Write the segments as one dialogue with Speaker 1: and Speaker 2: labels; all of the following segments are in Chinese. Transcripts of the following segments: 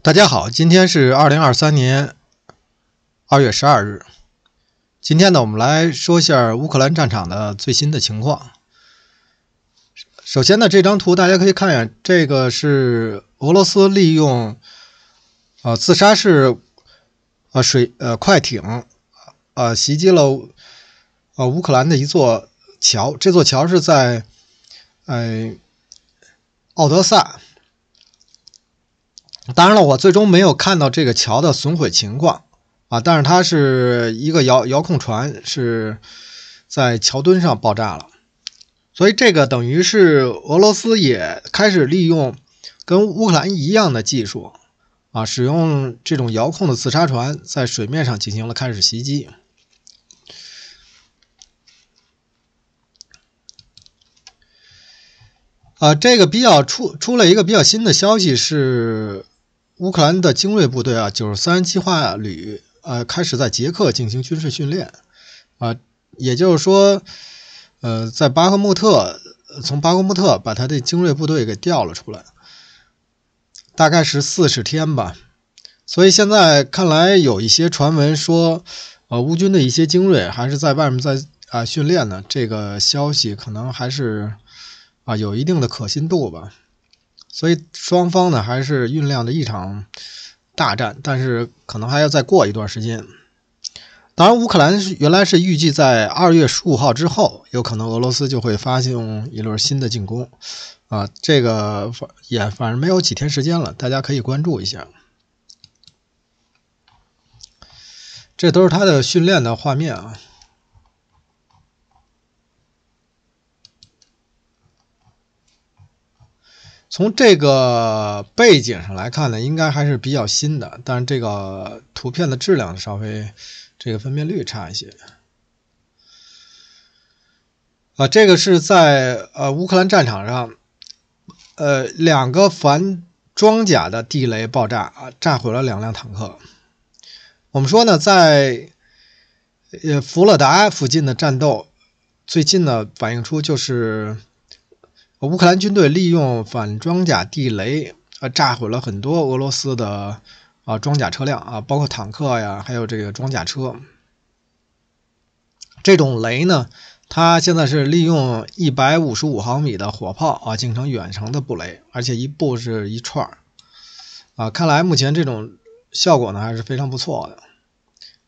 Speaker 1: 大家好，今天是二零二三年二月十二日。今天呢，我们来说一下乌克兰战场的最新的情况。首先呢，这张图大家可以看一眼，这个是俄罗斯利用啊自杀式啊水呃快艇啊袭击了呃乌克兰的一座桥。这座桥是在呃奥德萨。当然了，我最终没有看到这个桥的损毁情况啊，但是它是一个遥遥控船是在桥墩上爆炸了，所以这个等于是俄罗斯也开始利用跟乌克兰一样的技术啊，使用这种遥控的自杀船在水面上进行了开始袭击。啊，这个比较出出了一个比较新的消息是。乌克兰的精锐部队啊，九十三计划化旅，呃，开始在捷克进行军事训练，啊，也就是说，呃，在巴赫穆特，从巴赫穆特把他的精锐部队给调了出来，大概是四十天吧。所以现在看来，有一些传闻说，呃，乌军的一些精锐还是在外面在啊训练呢。这个消息可能还是啊有一定的可信度吧。所以双方呢还是酝酿的一场大战，但是可能还要再过一段时间。当然，乌克兰是原来是预计在二月十五号之后，有可能俄罗斯就会发动一轮新的进攻，啊，这个反也反正没有几天时间了，大家可以关注一下。这都是他的训练的画面啊。从这个背景上来看呢，应该还是比较新的，但是这个图片的质量稍微这个分辨率差一些。啊，这个是在呃乌克兰战场上，呃两个反装甲的地雷爆炸啊，炸毁了两辆坦克。我们说呢，在呃弗勒达附近的战斗，最近呢反映出就是。乌克兰军队利用反装甲地雷，呃，炸毁了很多俄罗斯的啊装甲车辆啊，包括坦克呀，还有这个装甲车。这种雷呢，它现在是利用一百五十五毫米的火炮啊，进行远程的布雷，而且一步是一串儿啊。看来目前这种效果呢，还是非常不错的。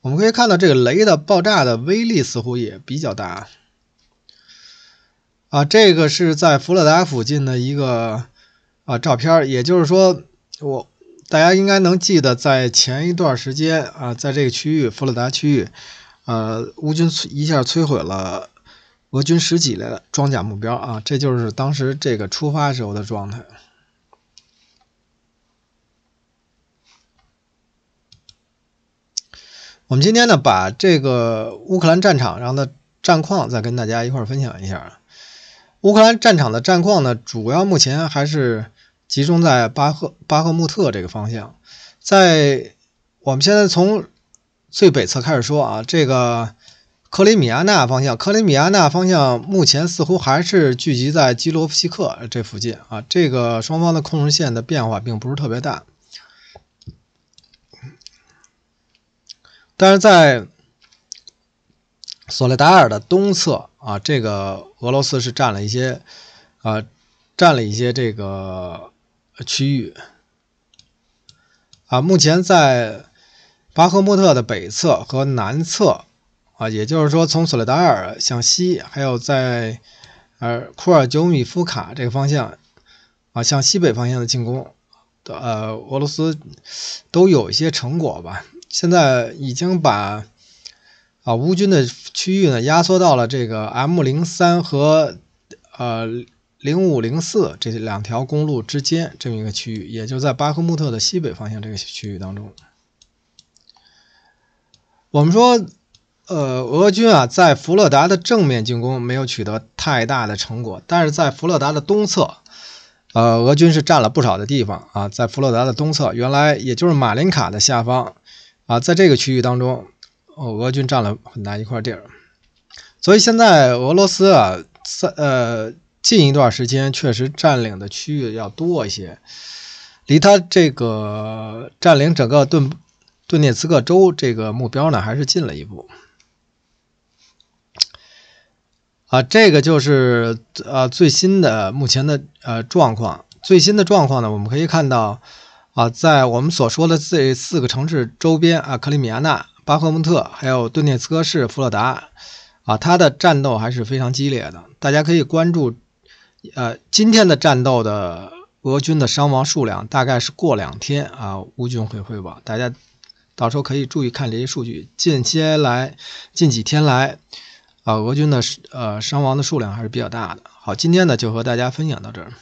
Speaker 1: 我们可以看到这个雷的爆炸的威力似乎也比较大。啊，这个是在弗洛达附近的一个啊照片，也就是说，我大家应该能记得，在前一段时间啊，在这个区域弗洛达区域，呃，乌军一下摧毁了俄军十几辆装甲目标啊，这就是当时这个出发时候的状态。我们今天呢，把这个乌克兰战场上的战况再跟大家一块分享一下。乌克兰战场的战况呢，主要目前还是集中在巴赫巴赫穆特这个方向。在我们现在从最北侧开始说啊，这个克里米亚纳方向，克里米亚纳方向目前似乎还是聚集在基洛夫西克这附近啊。这个双方的控制线的变化并不是特别大，但是在。索雷达尔的东侧啊，这个俄罗斯是占了一些，啊，占了一些这个区域，啊，目前在巴赫穆特的北侧和南侧，啊，也就是说从索雷达尔向西，还有在呃库尔久米夫卡这个方向，啊，向西北方向的进攻的，呃，俄罗斯都有一些成果吧，现在已经把。啊，乌军的区域呢，压缩到了这个 M 零三和呃零五零四这两条公路之间这么一个区域，也就在巴赫穆特的西北方向这个区域当中。我们说，呃，俄军啊，在弗洛达的正面进攻没有取得太大的成果，但是在弗洛达的东侧，呃，俄军是占了不少的地方啊，在弗洛达的东侧，原来也就是马林卡的下方啊，在这个区域当中。哦，俄军占了很大一块地儿，所以现在俄罗斯啊，在呃近一段时间确实占领的区域要多一些，离他这个占领整个顿顿涅茨克州这个目标呢还是近了一步。啊，这个就是呃最新的目前的呃状况，最新的状况呢，我们可以看到啊，在我们所说的这四个城市周边啊，克里米亚纳。巴赫穆特，还有顿涅茨克市、弗洛达，啊，他的战斗还是非常激烈的。大家可以关注，呃，今天的战斗的俄军的伤亡数量，大概是过两天啊，乌军会汇报。大家到时候可以注意看这些数据。近些来，近几天来，啊，俄军的呃伤亡的数量还是比较大的。好，今天呢就和大家分享到这儿。